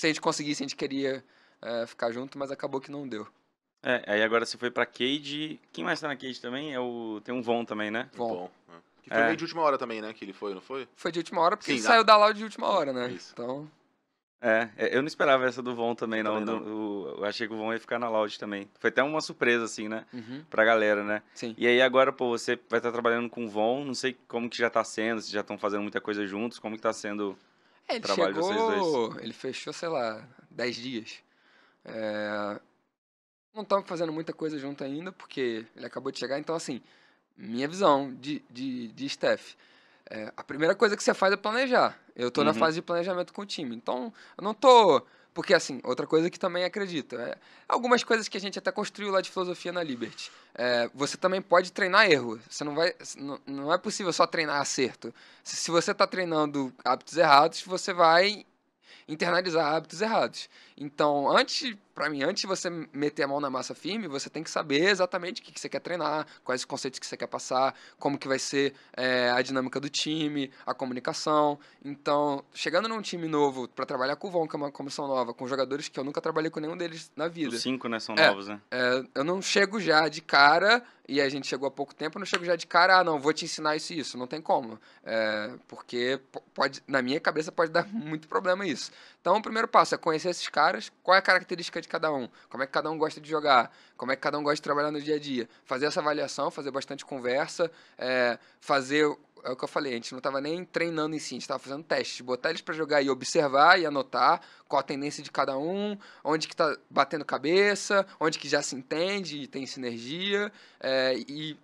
se a gente conseguisse, a gente queria é, ficar junto, mas acabou que não deu. É, aí agora você foi pra Cade. Quem mais tá na Cade também? É o... Tem um Von também, né? Von. Von. Né? Que foi é. meio de última hora também, né? Que ele foi, não foi? Foi de última hora, porque Sim, ele na... saiu da Loud de última hora, né? Isso. Então. É, é eu não esperava essa do Von também, não. Também não. eu achei que o Von ia ficar na Loud também. Foi até uma surpresa, assim, né? Uhum. Pra galera, né? Sim. E aí agora, pô, você vai estar trabalhando com o Von, não sei como que já tá sendo, se já estão fazendo muita coisa juntos, como que tá sendo é, ele chegou, Ele fechou, sei lá, 10 dias. É, não estamos fazendo muita coisa junto ainda, porque ele acabou de chegar. Então, assim, minha visão de, de, de Steph. É, a primeira coisa que você faz é planejar. Eu estou uhum. na fase de planejamento com o time. Então, eu não estou porque, assim, outra coisa que também acredito, é, algumas coisas que a gente até construiu lá de filosofia na Liberty. É, você também pode treinar erro. Você não vai. Não, não é possível só treinar acerto. Se, se você está treinando hábitos errados, você vai internalizar hábitos errados. Então, antes para mim, antes de você meter a mão na massa firme, você tem que saber exatamente o que, que você quer treinar, quais os conceitos que você quer passar, como que vai ser é, a dinâmica do time, a comunicação. Então, chegando num time novo para trabalhar com o Von, que é uma comissão nova, com jogadores que eu nunca trabalhei com nenhum deles na vida. Os cinco, né? São é, novos, né? É, eu não chego já de cara, e a gente chegou há pouco tempo, eu não chego já de cara, ah, não, vou te ensinar isso e isso. Não tem como. É, porque pode, na minha cabeça pode dar muito problema isso. Então, o primeiro passo é conhecer esses caras, qual é a característica característica de cada um, como é que cada um gosta de jogar, como é que cada um gosta de trabalhar no dia a dia. Fazer essa avaliação, fazer bastante conversa, é, fazer é o que eu falei, a gente não estava nem treinando em si, a gente estava fazendo testes, botar eles para jogar e observar e anotar qual a tendência de cada um, onde que está batendo cabeça, onde que já se entende e tem sinergia, é, e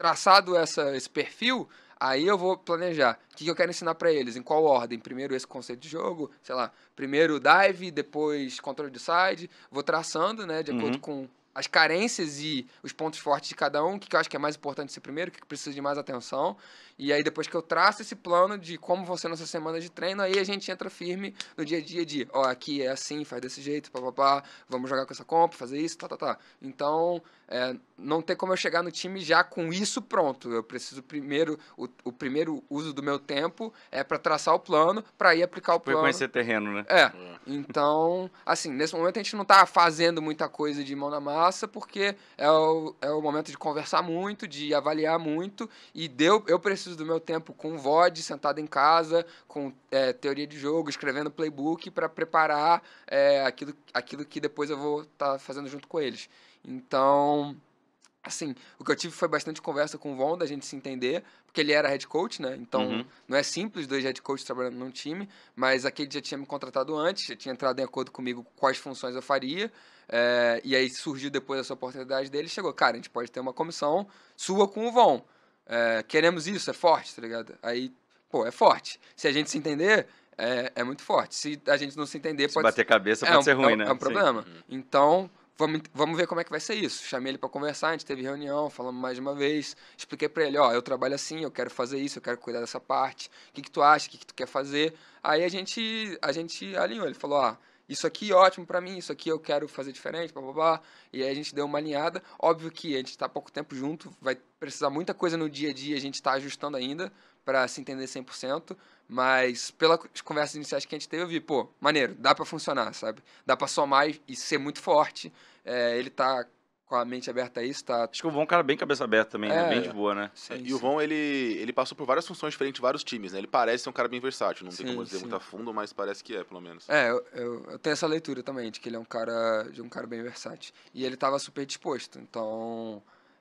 traçado essa, esse perfil, aí eu vou planejar. O que, que eu quero ensinar para eles? Em qual ordem? Primeiro esse conceito de jogo, sei lá, primeiro dive, depois controle de side. Vou traçando, né, de acordo uhum. com as carências e os pontos fortes de cada um, o que, eu acho que é mais importante ser primeiro, o que, precisa de mais atenção. E aí, depois que eu traço esse plano de como vão ser nossas semanas de treino, aí a gente entra firme no dia a dia de, ó, oh, aqui é assim, faz desse jeito, papapá, vamos jogar com essa compra, fazer isso, tá, tá, tá. Então, é, não tem como eu chegar no time já com isso pronto. Eu preciso primeiro, o, o primeiro uso do meu tempo é para traçar o plano, para ir aplicar o plano. Foi conhecer terreno, né? É. Então, assim, nesse momento a gente não tá fazendo muita coisa de mão na massa, passa porque é o, é o momento de conversar muito, de avaliar muito, e deu, eu preciso do meu tempo com VOD, sentado em casa, com é, teoria de jogo, escrevendo playbook, para preparar é, aquilo, aquilo que depois eu vou estar tá fazendo junto com eles. Então, assim, o que eu tive foi bastante conversa com o Von, da gente se entender, porque ele era head coach, né? Então, uhum. não é simples dois head coaches trabalhando num time, mas aquele já tinha me contratado antes, já tinha entrado em acordo comigo quais funções eu faria, é, e aí surgiu depois essa oportunidade dele, chegou, cara, a gente pode ter uma comissão sua com o Von, é, queremos isso, é forte, tá ligado? Aí, pô, é forte. Se a gente se entender, é, é muito forte. Se a gente não se entender, se pode... bater cabeça é pode ser é um, ruim, né? É um Sim. problema. Uhum. Então Vamos, vamos ver como é que vai ser isso. Chamei ele para conversar, a gente teve reunião, falamos mais uma vez. Expliquei para ele: ó, eu trabalho assim, eu quero fazer isso, eu quero cuidar dessa parte. O que, que tu acha? O que, que tu quer fazer? Aí a gente, a gente alinhou. Ele falou: ó, ah, isso aqui é ótimo para mim, isso aqui eu quero fazer diferente, blá, blá, blá. E aí a gente deu uma alinhada. Óbvio que a gente está pouco tempo junto, vai precisar muita coisa no dia a dia, a gente está ajustando ainda para se entender 100%, mas pelas conversas iniciais que a gente teve, eu vi, pô, maneiro, dá para funcionar, sabe? Dá para somar e ser muito forte. É, ele está com a mente aberta a isso, tá? Acho que o Von é um cara bem cabeça aberta também, né? é, né? Bem de boa, né? Sim, e sim. o Von, ele, ele passou por várias funções diferentes de vários times, né? Ele parece ser um cara bem versátil, não sim, tem como dizer muito a fundo, mas parece que é, pelo menos. É, eu, eu, eu, tenho essa leitura também, de que ele é um cara, de um cara bem versátil. E ele estava super disposto, então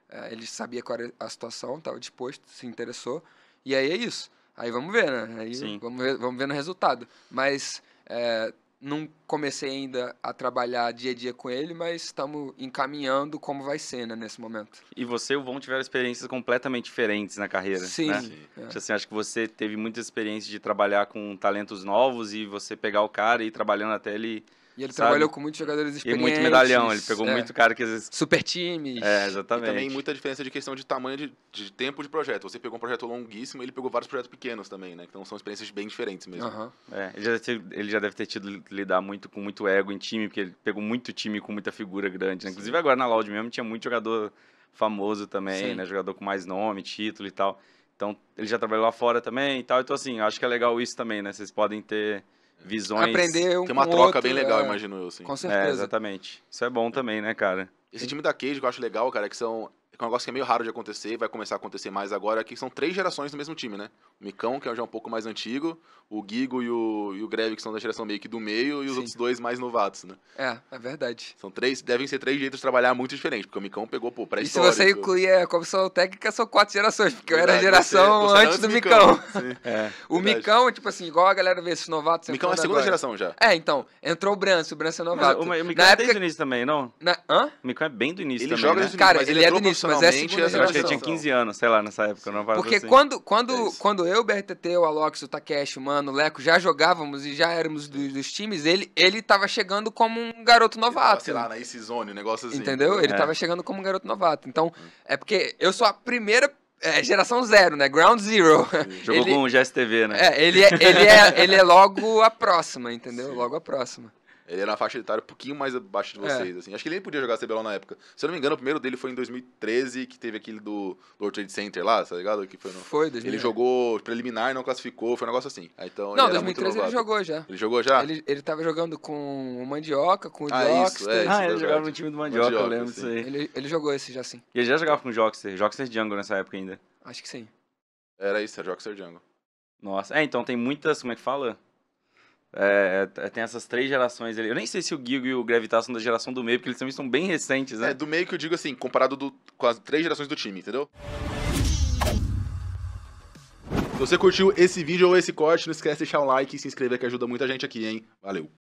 é, ele sabia qual era a situação, estava disposto, se interessou, e aí é isso. Aí vamos ver, né? Aí Vamos, ver, vamos ver no resultado. Mas é, não comecei ainda a trabalhar dia a dia com ele, mas estamos encaminhando como vai ser, né, nesse momento. E você e o Von tiveram experiências completamente diferentes na carreira, Sim. Né? Sim. É. Tipo assim, acho que você teve muita experiência de trabalhar com talentos novos e você pegar o cara e ir trabalhando até ele... E ele sabe? trabalhou com muitos jogadores experientes. E muito medalhão, ele pegou é. muito cara que às vezes... Super times. É, exatamente. E também muita diferença de questão de tamanho de, de tempo de projeto. Você pegou um projeto longuíssimo, ele pegou vários projetos pequenos também, né? Então são experiências bem diferentes mesmo. Uhum. É, ele, já ele já deve ter tido lidar muito muito com muito ego em time, porque ele pegou muito time com muita figura grande. Né? Inclusive agora na Loud mesmo tinha muito jogador famoso também, Sim. né? Jogador com mais nome, título e tal. Então, ele já trabalhou lá fora também e tal. Então, assim, acho que é legal isso também, né? Vocês podem ter visões. Aprender um Tem uma troca outro, bem legal, é... imagino eu, assim. Com é, certeza. É, exatamente. Isso é bom também, né, cara? Esse time da Cage que eu acho legal, cara, é que são é um negócio que é meio raro de acontecer, vai começar a acontecer mais agora, que são três gerações do mesmo time, né? O Micão, que é já um pouco mais antigo, o Guigo e o, e o Greve, que são da geração meio que do meio, e os Sim. outros dois mais novatos, né? É, é verdade. São três, devem ser três jeitos de trabalhar muito diferentes, porque o Micão pegou, pô, pré E se você incluir a é, comissão técnica, são quatro gerações, porque verdade, eu era a geração você, você antes, do Micão. Micão. É. é, o verdade. Micão, tipo assim, igual a galera vê esses novatos... O Micão é a segunda agora. geração já. É, então, entrou o Branco, o Branco é novato. Mas, o, o Micão Na é época... desde o início também, não? Na... Hã? O Micão é bem do início ele também, joga né? Início, Cara, ele, ele é do início é mas é a segunda geração. Eu acho que tinha 15 anos, sei lá, nessa época. Não Porque assim. quando, quando, é quando eu, BRTT, o Alox, o Takeshi, o Mano, o Leco já jogávamos e já éramos dos, dos times, ele, ele tava chegando como um garoto novato. Sei lá, na Ace Zone, um negócio assim. Entendeu? Ele é. tava chegando como um garoto novato. Então, hum. é porque eu sou a primeira é, geração zero, né? Ground zero. Jogou ele, com o GSTV, né? É, ele é, ele é, ele é logo a próxima, entendeu? Sim. Logo a próxima. Ele era na faixa etária um pouquinho mais abaixo de é. vocês, é. assim. Acho que ele nem podia jogar CBLOL na época. Se eu não me engano, o primeiro dele foi em 2013, que teve aquele do World Trade Center lá, tá ligado? Que foi, no... foi Ele jogou preliminar, não classificou, foi um negócio assim. Então, não, ele 2013 ele jogou já. Ele jogou já? Ele, ele tava jogando com o Mandioca, com o ah, Isso, é, isso, ah, ele jogava no time do Mandioca, Mandioca eu lembro disso aí. Ele, ele jogou esse já, sim. E ele já jogava com o Jockster, Jockster Jungle nessa época ainda. Acho que sim. Era isso, era é Jockster Jungle. Nossa, é, então tem muitas, como é que fala? É, é, tem essas três gerações ali. Eu nem sei se o Guigo e o Gravitar são da geração do meio, porque eles também são bem recentes, né? É, do meio que eu digo assim, comparado do, com as três gerações do time, entendeu? Se você curtiu esse vídeo ou esse corte, não esquece de deixar um like e se inscrever que ajuda muita gente aqui, hein? Valeu!